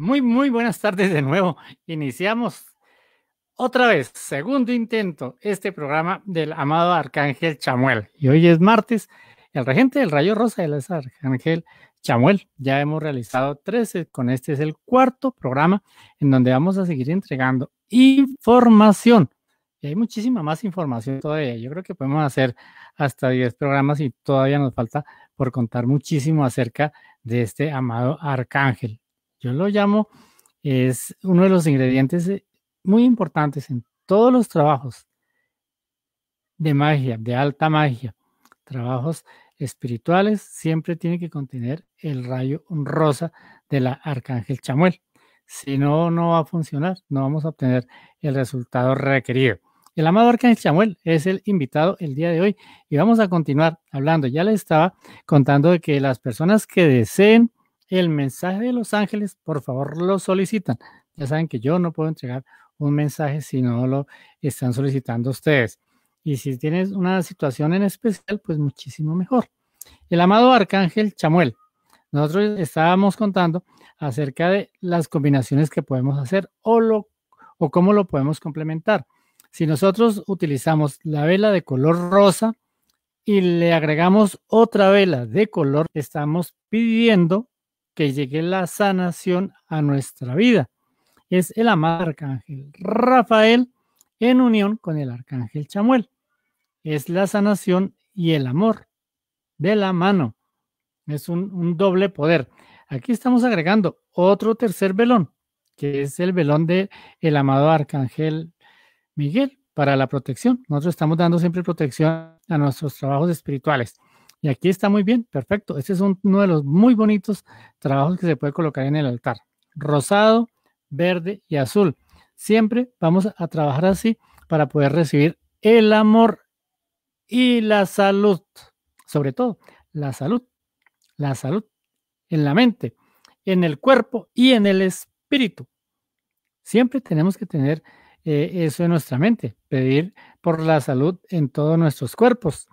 Muy, muy buenas tardes de nuevo. Iniciamos otra vez, segundo intento, este programa del amado Arcángel Chamuel. Y hoy es martes. El regente del rayo rosa del Arcángel Chamuel. Ya hemos realizado 13, con este es el cuarto programa en donde vamos a seguir entregando información. Y hay muchísima más información todavía. Yo creo que podemos hacer hasta 10 programas y todavía nos falta por contar muchísimo acerca de este amado arcángel yo lo llamo, es uno de los ingredientes eh, muy importantes en todos los trabajos de magia, de alta magia, trabajos espirituales, siempre tiene que contener el rayo rosa de la Arcángel Chamuel. Si no, no va a funcionar, no vamos a obtener el resultado requerido. El amado Arcángel Chamuel es el invitado el día de hoy y vamos a continuar hablando. Ya le estaba contando de que las personas que deseen el mensaje de los ángeles, por favor lo solicitan. Ya saben que yo no puedo entregar un mensaje si no lo están solicitando ustedes. Y si tienes una situación en especial, pues muchísimo mejor. El amado arcángel Chamuel. Nosotros estábamos contando acerca de las combinaciones que podemos hacer o, o cómo lo podemos complementar. Si nosotros utilizamos la vela de color rosa y le agregamos otra vela de color, estamos pidiendo que llegue la sanación a nuestra vida. Es el amado arcángel Rafael en unión con el arcángel Chamuel. Es la sanación y el amor de la mano. Es un, un doble poder. Aquí estamos agregando otro tercer velón, que es el velón de el amado arcángel Miguel para la protección. Nosotros estamos dando siempre protección a nuestros trabajos espirituales. Y aquí está muy bien, perfecto. Este es uno de los muy bonitos trabajos que se puede colocar en el altar. Rosado, verde y azul. Siempre vamos a trabajar así para poder recibir el amor y la salud. Sobre todo, la salud. La salud en la mente, en el cuerpo y en el espíritu. Siempre tenemos que tener eh, eso en nuestra mente, pedir por la salud en todos nuestros cuerpos,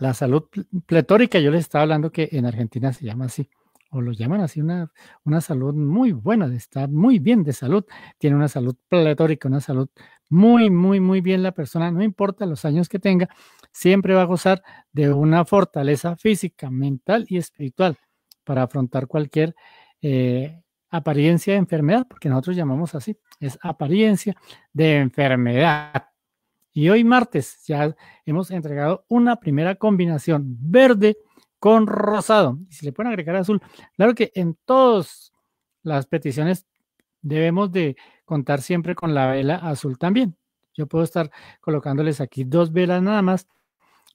la salud pletórica, yo les estaba hablando que en Argentina se llama así, o lo llaman así, una, una salud muy buena, de estar muy bien de salud, tiene una salud pletórica, una salud muy, muy, muy bien la persona, no importa los años que tenga, siempre va a gozar de una fortaleza física, mental y espiritual para afrontar cualquier eh, apariencia de enfermedad, porque nosotros llamamos así, es apariencia de enfermedad. Y hoy martes ya hemos entregado una primera combinación verde con rosado. Y si le pueden agregar azul, claro que en todas las peticiones debemos de contar siempre con la vela azul también. Yo puedo estar colocándoles aquí dos velas nada más,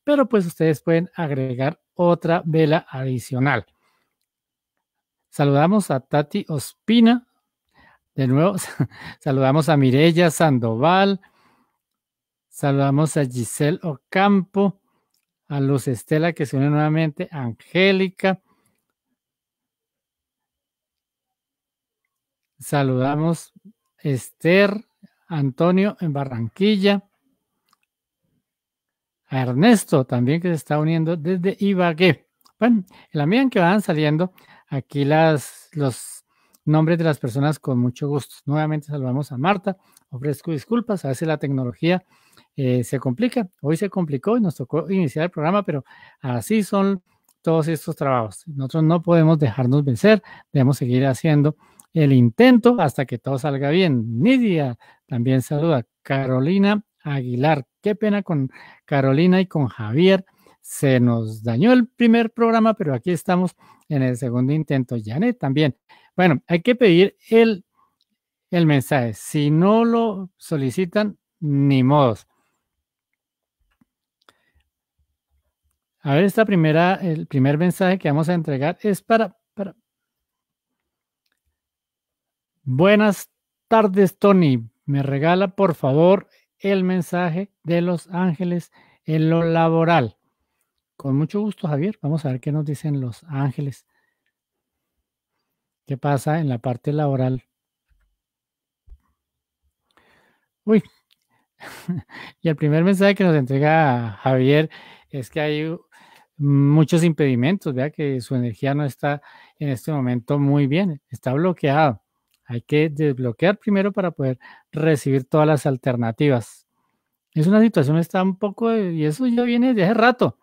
pero pues ustedes pueden agregar otra vela adicional. Saludamos a Tati Ospina. De nuevo, saludamos a Mirella Sandoval, Saludamos a Giselle Ocampo, a Luz Estela que se une nuevamente, Angélica. Saludamos Esther, Antonio en Barranquilla, a Ernesto también que se está uniendo desde Ibagué. Bueno, en la que van saliendo aquí las, los nombres de las personas con mucho gusto. Nuevamente saludamos a Marta, ofrezco disculpas, a veces la tecnología eh, se complica. Hoy se complicó y nos tocó iniciar el programa, pero así son todos estos trabajos. Nosotros no podemos dejarnos vencer, debemos seguir haciendo el intento hasta que todo salga bien. Nidia también saluda. Carolina Aguilar, qué pena con Carolina y con Javier. Se nos dañó el primer programa, pero aquí estamos en el segundo intento. Janet también. Bueno, hay que pedir el, el mensaje. Si no lo solicitan, ni modos. A ver, esta primera, el primer mensaje que vamos a entregar es para, para... Buenas tardes, Tony. Me regala, por favor, el mensaje de los ángeles en lo laboral. Con mucho gusto, Javier. Vamos a ver qué nos dicen los ángeles. ¿Qué pasa en la parte laboral? Uy. y el primer mensaje que nos entrega Javier es que hay muchos impedimentos, vea que su energía no está en este momento muy bien, está bloqueado. Hay que desbloquear primero para poder recibir todas las alternativas. Es una situación, está un poco, y eso ya viene de hace rato.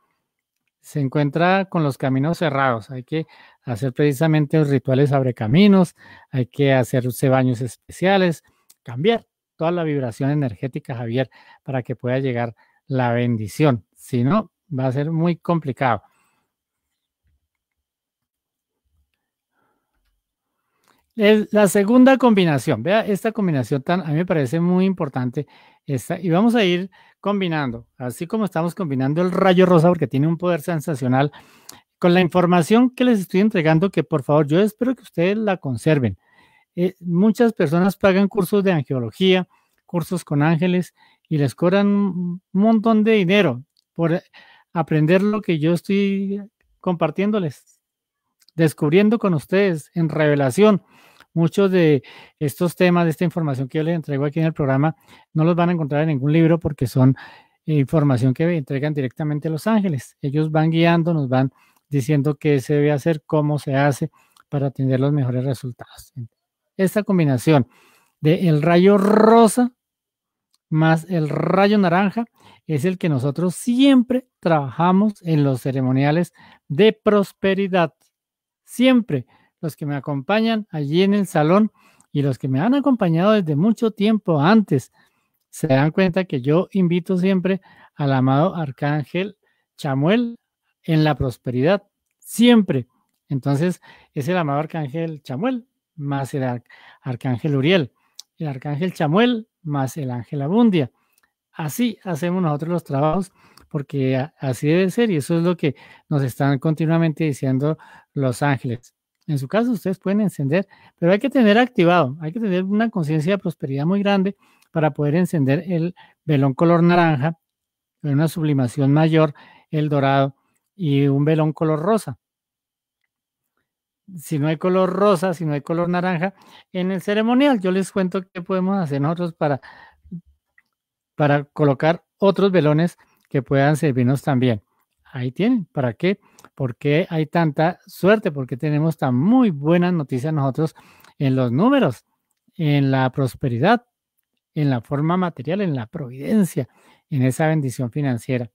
Se encuentra con los caminos cerrados. Hay que hacer precisamente los rituales abre caminos, hay que hacerse baños especiales, cambiar toda la vibración energética, Javier, para que pueda llegar la bendición. Si no, va a ser muy complicado. La segunda combinación, vea esta combinación tan, a mí me parece muy importante esta, y vamos a ir combinando, así como estamos combinando el rayo rosa porque tiene un poder sensacional, con la información que les estoy entregando, que por favor yo espero que ustedes la conserven. Eh, muchas personas pagan cursos de angiología, cursos con ángeles y les cobran un montón de dinero por aprender lo que yo estoy compartiéndoles, descubriendo con ustedes en revelación. Muchos de estos temas, de esta información que yo les entrego aquí en el programa, no los van a encontrar en ningún libro porque son información que entregan directamente los ángeles. Ellos van guiando, nos van diciendo qué se debe hacer, cómo se hace para tener los mejores resultados. Esta combinación de el rayo rosa más el rayo naranja es el que nosotros siempre trabajamos en los ceremoniales de prosperidad. Siempre los que me acompañan allí en el salón y los que me han acompañado desde mucho tiempo antes se dan cuenta que yo invito siempre al amado arcángel Chamuel en la prosperidad. Siempre. Entonces es el amado arcángel Chamuel más el arcángel Uriel. El arcángel Chamuel más el ángel abundia. Así hacemos nosotros los trabajos porque así debe ser y eso es lo que nos están continuamente diciendo los ángeles. En su caso, ustedes pueden encender, pero hay que tener activado, hay que tener una conciencia de prosperidad muy grande para poder encender el velón color naranja, una sublimación mayor, el dorado y un velón color rosa si no hay color rosa, si no hay color naranja, en el ceremonial. Yo les cuento qué podemos hacer nosotros para, para colocar otros velones que puedan servirnos también. Ahí tienen, ¿para qué? Porque hay tanta suerte? Porque tenemos tan muy buenas noticias nosotros en los números, en la prosperidad, en la forma material, en la providencia, en esa bendición financiera?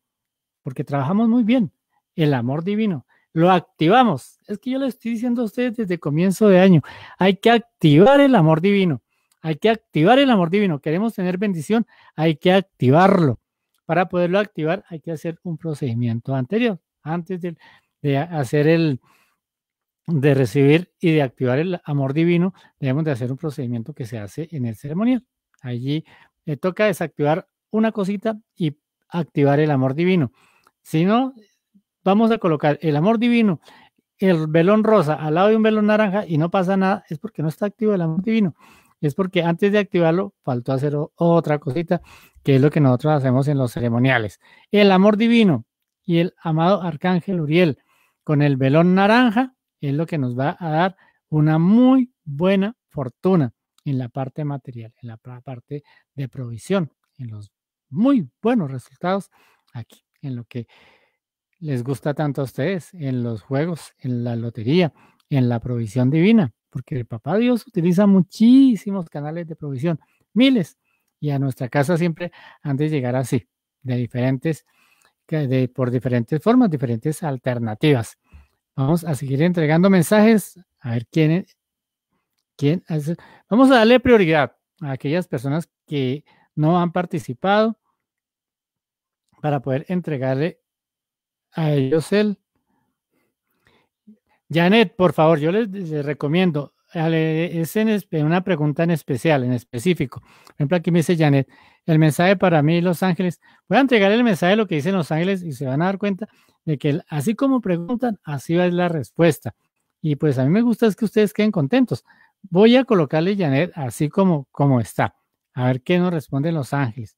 Porque trabajamos muy bien el amor divino, lo activamos. Es que yo le estoy diciendo a ustedes desde comienzo de año, hay que activar el amor divino, hay que activar el amor divino. Queremos tener bendición, hay que activarlo. Para poderlo activar hay que hacer un procedimiento anterior, antes de, de hacer el, de recibir y de activar el amor divino, debemos de hacer un procedimiento que se hace en el ceremonial. Allí le toca desactivar una cosita y activar el amor divino. Si no, vamos a colocar el amor divino, el velón rosa al lado de un velón naranja y no pasa nada, es porque no está activo el amor divino. Es porque antes de activarlo faltó hacer otra cosita, que es lo que nosotros hacemos en los ceremoniales. El amor divino y el amado arcángel Uriel con el velón naranja es lo que nos va a dar una muy buena fortuna en la parte material, en la parte de provisión, en los muy buenos resultados aquí, en lo que les gusta tanto a ustedes en los juegos, en la lotería, en la provisión divina, porque el papá Dios utiliza muchísimos canales de provisión, miles, y a nuestra casa siempre han de llegar así, de diferentes, por diferentes formas, diferentes alternativas. Vamos a seguir entregando mensajes, a ver quién es, quién Vamos a darle prioridad a aquellas personas que no han participado para poder entregarle a ellos él. Janet, por favor, yo les, recomiendo, es una pregunta en especial, en específico. Por ejemplo, aquí me dice Janet, el mensaje para mí, Los Ángeles. Voy a entregar el mensaje de lo que dicen Los Ángeles y se van a dar cuenta de que así como preguntan, así va la respuesta. Y pues a mí me gusta es que ustedes queden contentos. Voy a colocarle Janet así como, como está. A ver qué nos responde Los Ángeles.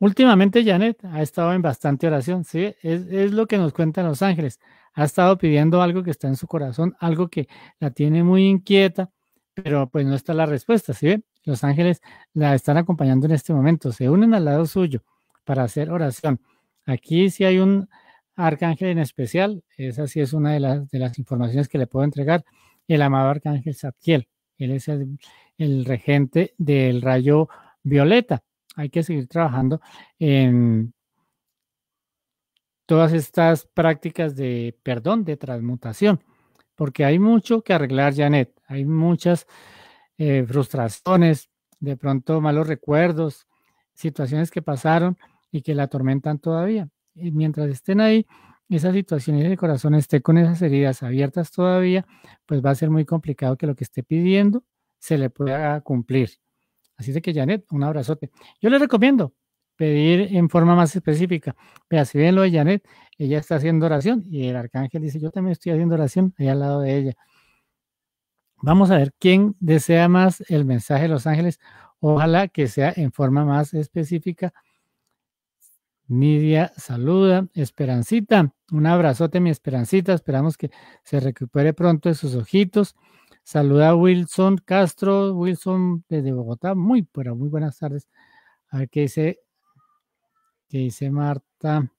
Últimamente Janet ha estado en bastante oración, ¿sí? Es, lo que nos cuentan los ángeles. Ha estado pidiendo algo que está en su corazón, algo que la tiene muy inquieta, pero pues no está la respuesta, ¿sí? Los ángeles la están acompañando en este momento, se unen al lado suyo para hacer oración. Aquí sí hay un arcángel en especial, esa sí es una de las, de las informaciones que le puedo entregar, el amado arcángel Zadkiel. Él es el regente del rayo violeta hay que seguir trabajando en todas estas prácticas de perdón, de transmutación, porque hay mucho que arreglar, Janet. Hay muchas eh, frustraciones, de pronto malos recuerdos, situaciones que pasaron y que la atormentan todavía. Y mientras estén ahí, esas situaciones el corazón esté con esas heridas abiertas todavía, pues va a ser muy complicado que lo que esté pidiendo se le pueda cumplir. Así de que, Janet, un abrazote. Yo le recomiendo pedir en forma más específica. Vea, si ven lo de Janet, ella está haciendo oración y el arcángel dice, yo también estoy haciendo oración ahí al lado de ella. Vamos a ver quién desea más el mensaje de los ángeles. Ojalá que sea en forma más específica. Nidia saluda. Esperancita, un abrazote, mi Esperancita. Esperamos que se recupere pronto de sus ojitos. Saluda a Wilson Castro, Wilson desde Bogotá. Muy, pero muy buenas tardes. A ver qué dice, qué dice Marta.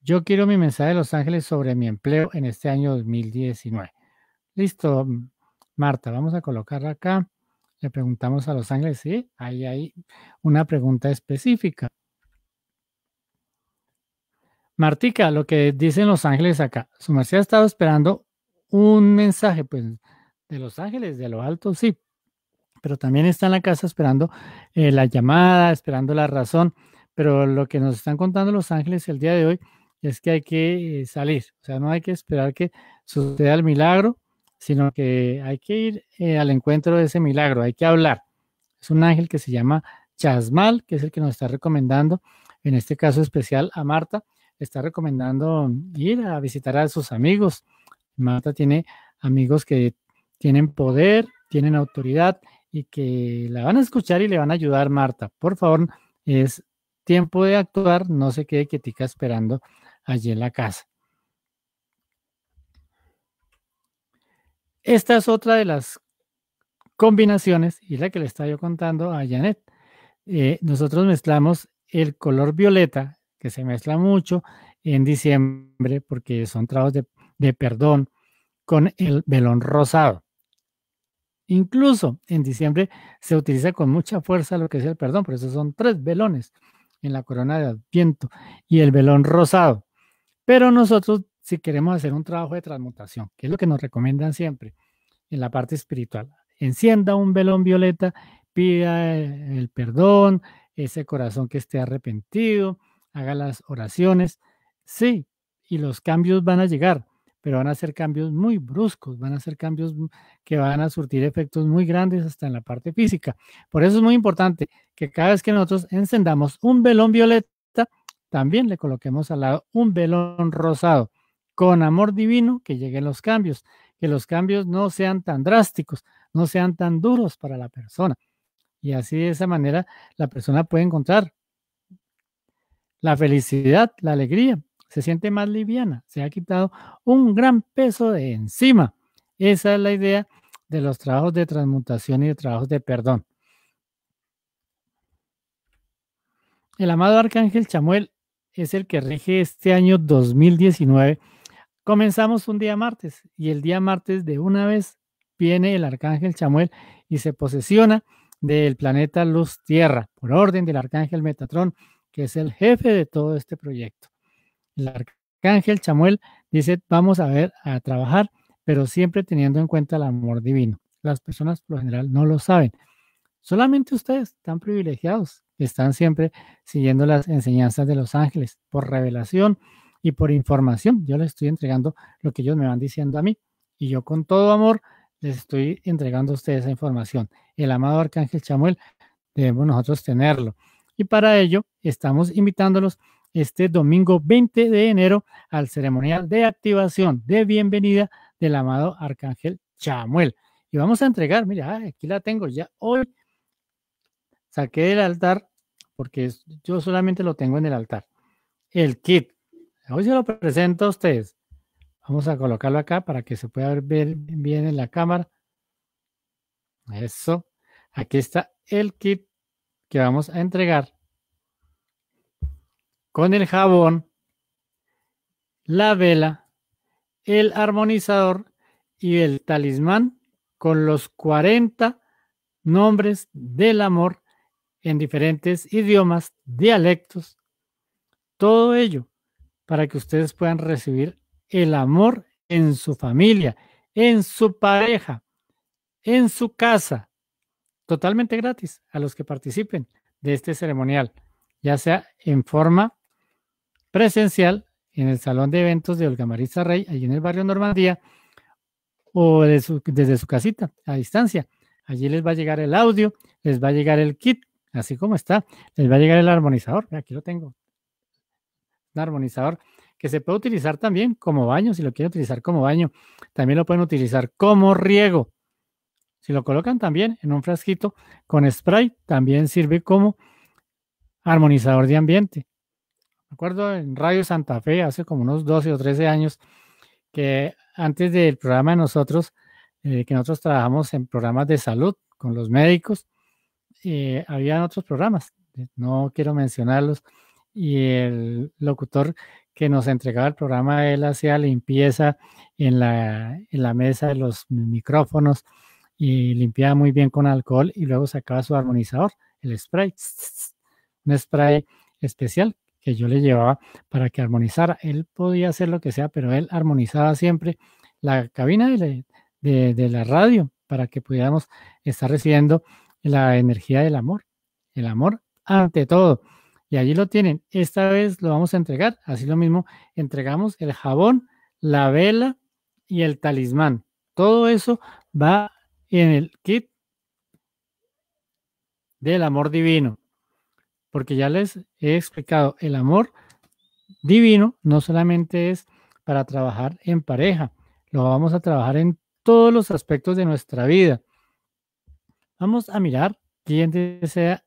Yo quiero mi mensaje de Los Ángeles sobre mi empleo en este año 2019. Listo, Marta, vamos a colocarla acá. Le preguntamos a Los Ángeles, sí, ahí hay una pregunta específica. Martica, lo que dicen Los Ángeles acá, su merced ha estado esperando un mensaje, pues, de Los Ángeles, de lo alto, sí, pero también está en la casa esperando eh, la llamada, esperando la razón. Pero lo que nos están contando Los Ángeles el día de hoy es que hay que eh, salir, o sea, no hay que esperar que suceda el milagro, sino que hay que ir eh, al encuentro de ese milagro, hay que hablar. Es un ángel que se llama Chasmal, que es el que nos está recomendando, en este caso especial a Marta, está recomendando ir a visitar a sus amigos, Marta tiene amigos que tienen poder, tienen autoridad y que la van a escuchar y le van a ayudar, Marta. Por favor, es tiempo de actuar, no se quede quietica esperando allí en la casa. Esta es otra de las combinaciones y la que le estaba yo contando a Janet. Eh, nosotros mezclamos el color violeta, que se mezcla mucho en diciembre porque son trabajos de, de perdón con el velón rosado. Incluso en diciembre se utiliza con mucha fuerza lo que es el perdón, por esos son tres velones en la corona de Adviento y el velón rosado. Pero nosotros, si queremos hacer un trabajo de transmutación, que es lo que nos recomiendan siempre en la parte espiritual, encienda un velón violeta, pida eh, el perdón, ese corazón que esté arrepentido, haga las oraciones. Sí, y los cambios van a llegar pero van a ser cambios muy bruscos, van a ser cambios que van a surtir efectos muy grandes hasta en la parte física. Por eso es muy importante que cada vez que nosotros encendamos un velón violeta, también le coloquemos al lado un velón rosado. Con amor divino, que lleguen los cambios, que los cambios no sean tan drásticos, no sean tan duros para la persona. Y así de esa manera la persona puede encontrar la felicidad, la alegría se siente más liviana, se ha quitado un gran peso de encima. Esa es la idea de los trabajos de transmutación y de trabajos de perdón. El amado Arcángel Chamuel es el que rige este año 2019. Comenzamos un día martes y el día martes de una vez viene el Arcángel Chamuel y se posesiona del planeta Luz Tierra por orden del Arcángel Metatrón, que es el jefe de todo este proyecto. El arcángel Chamuel dice, vamos a ver, a trabajar, pero siempre teniendo en cuenta el amor divino. Las personas por lo general no lo saben. Solamente ustedes están privilegiados, están siempre siguiendo las enseñanzas de los ángeles por revelación y por información. Yo les estoy entregando lo que ellos me van diciendo a mí y yo con todo amor les estoy entregando a ustedes esa información. El amado Arcángel Chamuel debemos nosotros tenerlo. Y para ello estamos invitándolos este domingo 20 de enero al ceremonial de activación de bienvenida del amado Arcángel Chamuel. Y vamos a entregar, mira, aquí la tengo ya hoy. Saqué del altar, porque yo solamente lo tengo en el altar, el kit. Hoy se lo presento a ustedes. Vamos a colocarlo acá para que se pueda ver bien en la cámara. Eso. Aquí está el kit que vamos a entregar con el jabón, la vela, el armonizador y el talismán con los 40 nombres del amor en diferentes idiomas, dialectos, todo ello para que ustedes puedan recibir el amor en su familia, en su pareja, en su casa, totalmente gratis a los que participen de este ceremonial, ya sea en forma presencial en el Salón de Eventos de Olga Marisa Rey, allí en el barrio Normandía, o desde su casita, a distancia. Allí les va a llegar el audio, les va a llegar el kit, así como está, les va a llegar el armonizador, aquí lo tengo, un armonizador que se puede utilizar también como baño, si lo quieren utilizar como baño, también lo pueden utilizar como riego. Si lo colocan también en un frasquito con spray, también sirve como armonizador de ambiente acuerdo en Radio Santa Fe hace como unos 12 o 13 años que antes del programa de nosotros, eh, que nosotros trabajamos en programas de salud con los médicos, eh, había otros programas, eh, no quiero mencionarlos, y el locutor que nos entregaba el programa, él hacía limpieza en la, en la mesa de los micrófonos y limpiaba muy bien con alcohol y luego sacaba su armonizador, el spray, un spray especial que yo le llevaba para que armonizara. Él podía hacer lo que sea, pero él armonizaba siempre la cabina de, la radio para que pudiéramos estar recibiendo la energía del amor. El amor ante todo. Y allí lo tienen. Esta vez lo vamos a entregar. Así lo mismo, entregamos el jabón, la vela y el talismán. Todo eso va en el kit del amor divino porque ya les he explicado, el amor divino no solamente es para trabajar en pareja, lo vamos a trabajar en todos los aspectos de nuestra vida. Vamos a mirar quién desea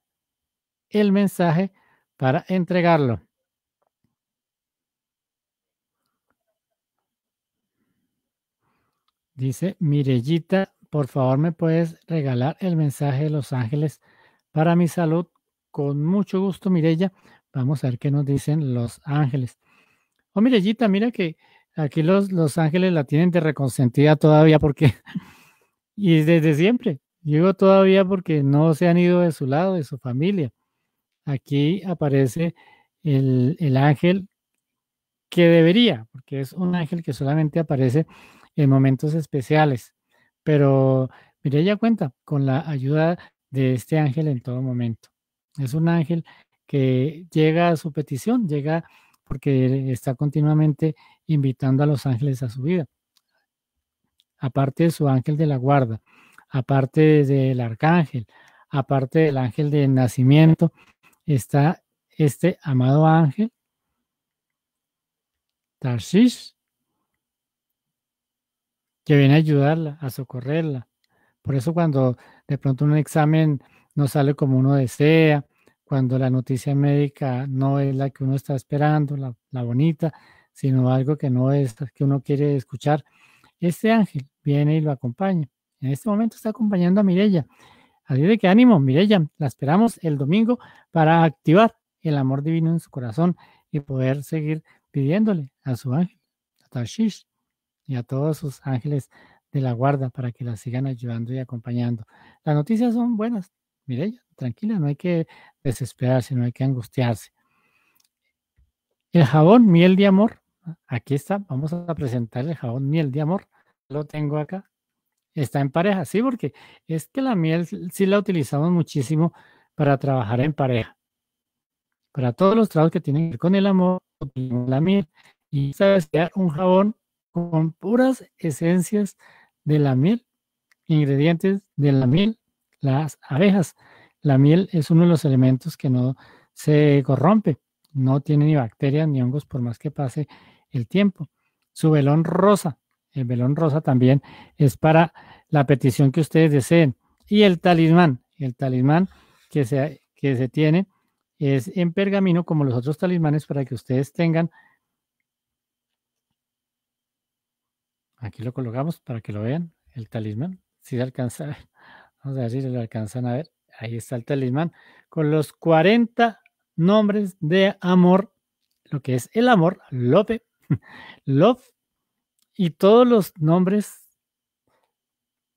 el mensaje para entregarlo. Dice Mirellita, por favor me puedes regalar el mensaje de los ángeles para mi salud con mucho gusto, Mirella. Vamos a ver qué nos dicen los ángeles. Oh, Mirellita, mira que aquí los, los ángeles la tienen de reconsentida todavía porque, y desde siempre, digo todavía porque no se han ido de su lado, de su familia. Aquí aparece el, el ángel que debería, porque es un ángel que solamente aparece en momentos especiales. Pero Mirella cuenta con la ayuda de este ángel en todo momento. Es un ángel que llega a su petición, llega porque está continuamente invitando a los ángeles a su vida. Aparte de su ángel de la guarda, aparte del arcángel, aparte del ángel de nacimiento, está este amado ángel, Tarsis, que viene a ayudarla, a socorrerla. Por eso cuando de pronto un examen no sale como uno desea, cuando la noticia médica no es la que uno está esperando, la, bonita, sino algo que no es que uno quiere escuchar. Este ángel viene y lo acompaña. En este momento está acompañando a Mirella. Así de que ánimo, Mirella, la esperamos el domingo para activar el amor divino en su corazón y poder seguir pidiéndole a su ángel, a Tashish y a todos sus ángeles de la guarda para que la sigan ayudando y acompañando. Las noticias son buenas, Mire, tranquila, no hay que desesperarse, no hay que angustiarse. El jabón miel de amor, ah, aquí está, vamos a presentar el jabón miel de amor, lo tengo acá, está en pareja, sí, porque es que la miel sí la utilizamos muchísimo para trabajar en pareja. Para todos los trabajos que tienen que ver con el amor, la miel, y sabes crear un jabón con puras esencias de la miel, ingredientes de la miel las abejas. La miel es uno de los elementos que no se corrompe, no tiene ni bacterias ni hongos por más que pase el tiempo. Su velón rosa, el velón rosa también es para la petición que ustedes deseen. Y el talismán, el talismán que se, que se tiene es en pergamino como los otros talismanes para que ustedes tengan. Aquí lo colocamos para que lo vean, el talismán, si se alcanza Vamos a si lo alcanzan a ver. Ahí está el talismán con los 40 nombres de amor, lo que es el amor, love, love, y todos los nombres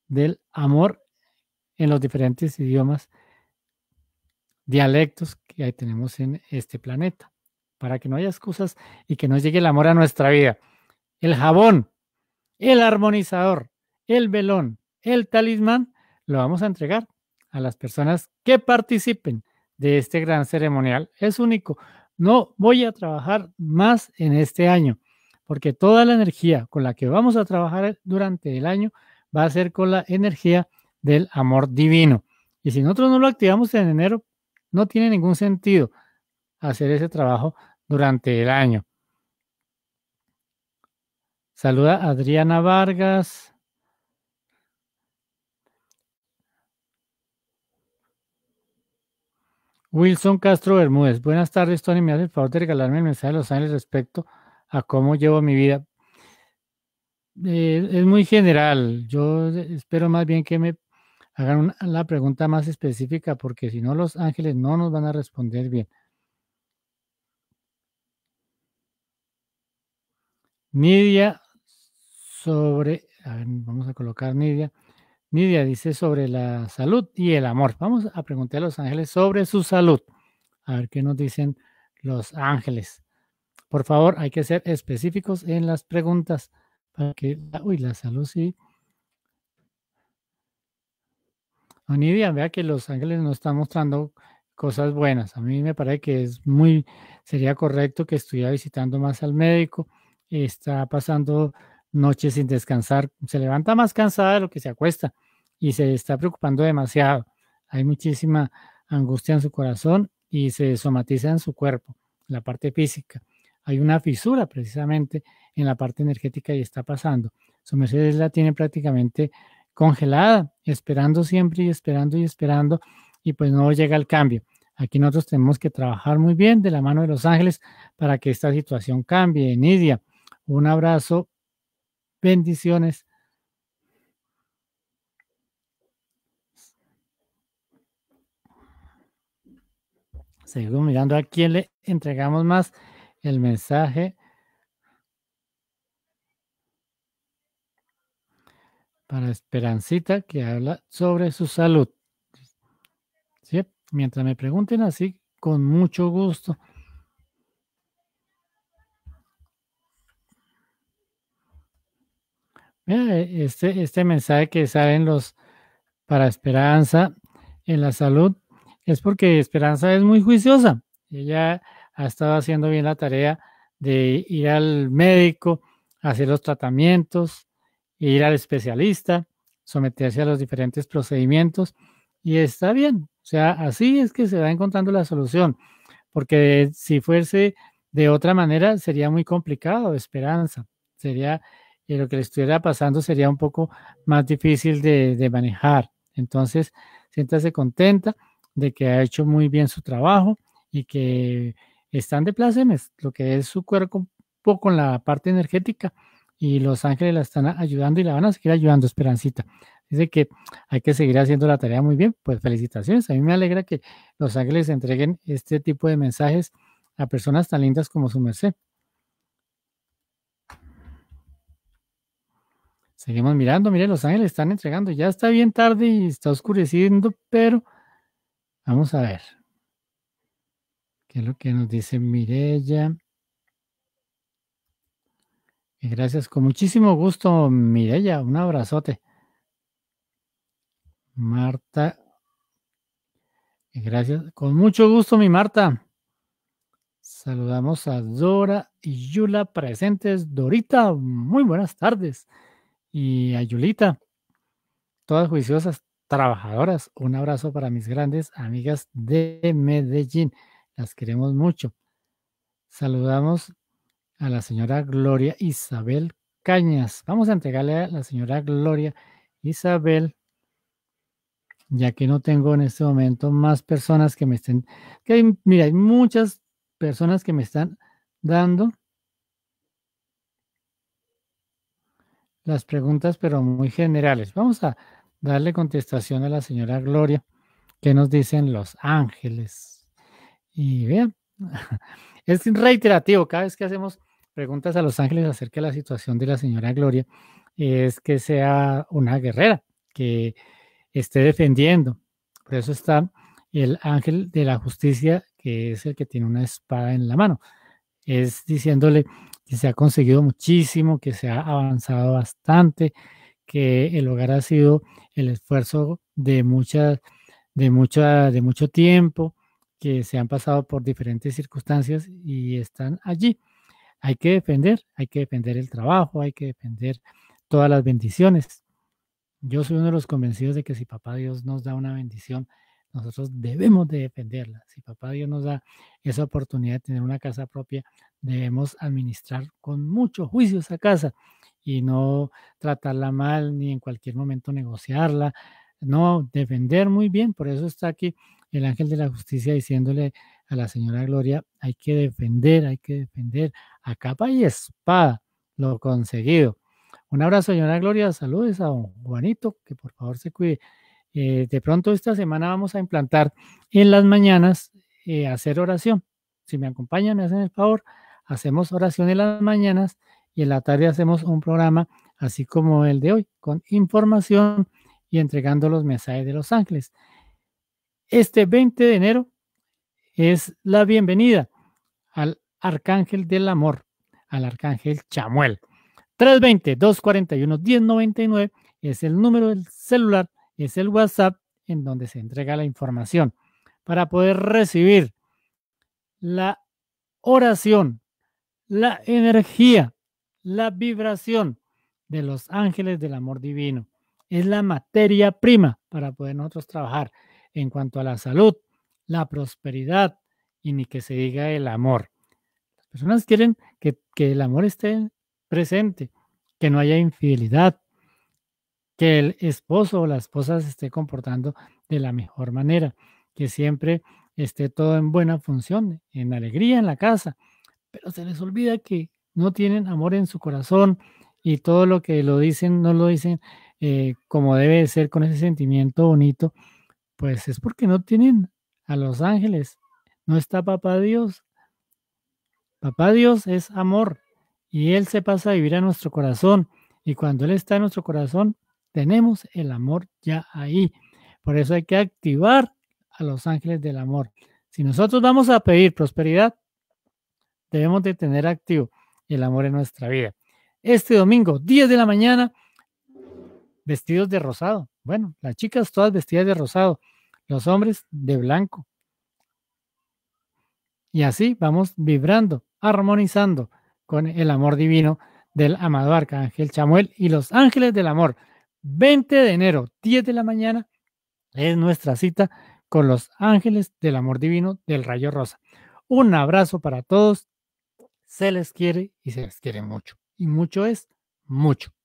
del amor en los diferentes idiomas, dialectos que ahí tenemos en este planeta, para que no haya excusas y que no llegue el amor a nuestra vida. El jabón, el armonizador, el velón, el talismán lo vamos a entregar a las personas que participen de este gran ceremonial. Es único. No voy a trabajar más en este año, porque toda la energía con la que vamos a trabajar durante el año va a ser con la energía del amor divino. Y si nosotros no lo activamos en enero, no tiene ningún sentido hacer ese trabajo durante el año. Saluda Adriana Vargas. Wilson Castro Bermúdez, buenas tardes, Tony. Me hace el favor de regalarme el mensaje de Los Ángeles respecto a cómo llevo mi vida. Eh, es muy general. Yo espero más bien que me hagan la pregunta más específica, porque si no, Los Ángeles no nos van a responder bien. Nidia sobre, vamos a colocar Nidia. Nidia dice sobre la salud y el amor. Vamos a preguntar a los ángeles sobre su salud. A ver qué nos dicen los ángeles. Por favor, hay que ser específicos en las preguntas para que... Uy, la salud sí. Nidia, vea que los ángeles nos están mostrando cosas buenas. A mí me parece que es muy, sería correcto que estuviera visitando más al médico, está pasando noches sin descansar, se levanta más cansada de lo que se acuesta y se está preocupando demasiado. Hay muchísima angustia en su corazón y se somatiza en su cuerpo, en la parte física. Hay una fisura precisamente en la parte energética y está pasando. Su Mercedes la tiene prácticamente congelada, esperando siempre y esperando y esperando y pues no llega el cambio. Aquí nosotros tenemos que trabajar muy bien de la mano de los ángeles para que esta situación cambie. Nidia, un abrazo Bendiciones. Seguimos mirando a quién le entregamos más el mensaje. Para Esperancita, que habla sobre su salud. Mientras me pregunten así, con mucho gusto. E, este, este mensaje que salen los para Esperanza en la salud es porque Esperanza es muy juiciosa. Ella ha estado haciendo bien la tarea de ir al médico, hacer los tratamientos, ir al especialista, someterse a los diferentes procedimientos y está bien. O sea, así es que se va encontrando la solución, porque si fuese de otra manera sería muy complicado, esperanza, sería y lo que le estuviera pasando sería un poco más difícil de, manejar. Entonces, siéntase contenta de que ha hecho muy bien su trabajo y que están de plácemes, lo que es su cuerpo poco en la parte energética y los ángeles la están ayudando y la van a seguir ayudando, Esperancita. Dice que hay que seguir haciendo la tarea muy bien, pues felicitaciones. A mí me alegra que los ángeles entreguen este tipo de mensajes a personas tan lindas como su merced. Seguimos mirando, mire, Los Ángeles están entregando. Ya está bien tarde y está oscureciendo, pero vamos a ver. ¿Qué es lo que nos dice Mirella? gracias, con muchísimo gusto, Mirella. Un abrazote. Marta. gracias, con mucho gusto, mi Marta. Saludamos a Dora y Yula presentes. Dorita, muy buenas tardes y a Yulita, todas juiciosas, trabajadoras. Un abrazo para mis grandes amigas de Medellín. Las queremos mucho. Saludamos a la señora Gloria Isabel Cañas. Vamos a entregarle a la señora Gloria Isabel, ya que no tengo en este momento más personas que me estén, que mira, hay muchas personas que me están dando las preguntas, pero muy generales. Vamos a darle contestación a la señora Gloria, que nos dicen los ángeles. Y vean, es reiterativo, cada vez que hacemos preguntas a los ángeles acerca de la situación de la señora Gloria, es que sea una guerrera, que esté defendiendo. Por eso está el ángel de la justicia, que es el que tiene una espada en la mano. Es diciéndole, que se ha conseguido muchísimo, que se ha avanzado bastante, que el hogar ha sido el esfuerzo de muchas, de mucha, de mucho tiempo, que se han pasado por diferentes circunstancias y están allí. Hay que defender, hay que defender el trabajo, hay que defender todas las bendiciones. Yo soy uno de los convencidos de que si papá Dios nos da una bendición, nosotros debemos de defenderla. Si papá Dios nos da esa oportunidad de tener una casa propia, debemos administrar con mucho juicio esa casa y no tratarla mal ni en cualquier momento negociarla. No, defender muy bien. Por eso está aquí el ángel de la justicia diciéndole a la señora Gloria, hay que defender, hay que defender a capa y espada lo conseguido. Un abrazo, señora Gloria. saludos a don Juanito, que por favor se cuide. Eh, de pronto esta semana vamos a implantar en las mañanas eh, hacer oración. Si me acompañan, me hacen el favor, hacemos oración en las mañanas y en la tarde hacemos un programa así como el de hoy, con información y entregando los mensajes de los ángeles. Este 20 de enero es la bienvenida al Arcángel del Amor, al Arcángel Chamuel. 320-241-1099 es el número del celular es el WhatsApp en donde se entrega la información. Para poder recibir la oración, la energía, la vibración de los ángeles del amor divino. Es la materia prima para poder nosotros trabajar en cuanto a la salud, la prosperidad y ni que se diga el amor. Las personas quieren que, que el amor esté presente, que no haya infidelidad, que el esposo o la esposa se esté comportando de la mejor manera, que siempre esté todo en buena función, en alegría en la casa, pero se les olvida que no tienen amor en su corazón y todo lo que lo dicen no lo dicen eh, como debe ser con ese sentimiento bonito, pues es porque no tienen a los ángeles, no está papá Dios. Papá Dios es amor y Él se pasa a vivir a nuestro corazón y cuando Él está en nuestro corazón, tenemos el amor ya ahí. Por eso hay que activar a los ángeles del amor. Si nosotros vamos a pedir prosperidad, debemos de tener activo el amor en nuestra vida. Este domingo, 10 de la mañana, vestidos de rosado. Bueno, las chicas todas vestidas de rosado, los hombres de blanco. Y así vamos vibrando, armonizando con el amor divino del amado arcángel Chamuel y los ángeles del amor. 20 de enero, 10 de la mañana, es nuestra cita con los ángeles del amor divino del rayo rosa. Un abrazo para todos. Se les quiere y se les quiere mucho. Y mucho es mucho.